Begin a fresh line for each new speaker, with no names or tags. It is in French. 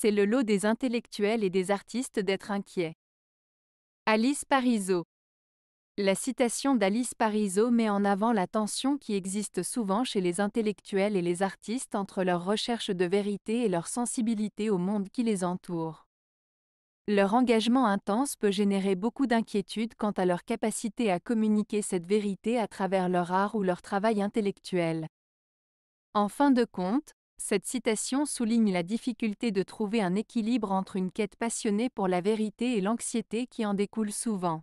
c'est le lot des intellectuels et des artistes d'être inquiets. Alice Parizeau La citation d'Alice Parizeau met en avant la tension qui existe souvent chez les intellectuels et les artistes entre leur recherche de vérité et leur sensibilité au monde qui les entoure. Leur engagement intense peut générer beaucoup d'inquiétude quant à leur capacité à communiquer cette vérité à travers leur art ou leur travail intellectuel. En fin de compte, cette citation souligne la difficulté de trouver un équilibre entre une quête passionnée pour la vérité et l'anxiété qui en découle
souvent.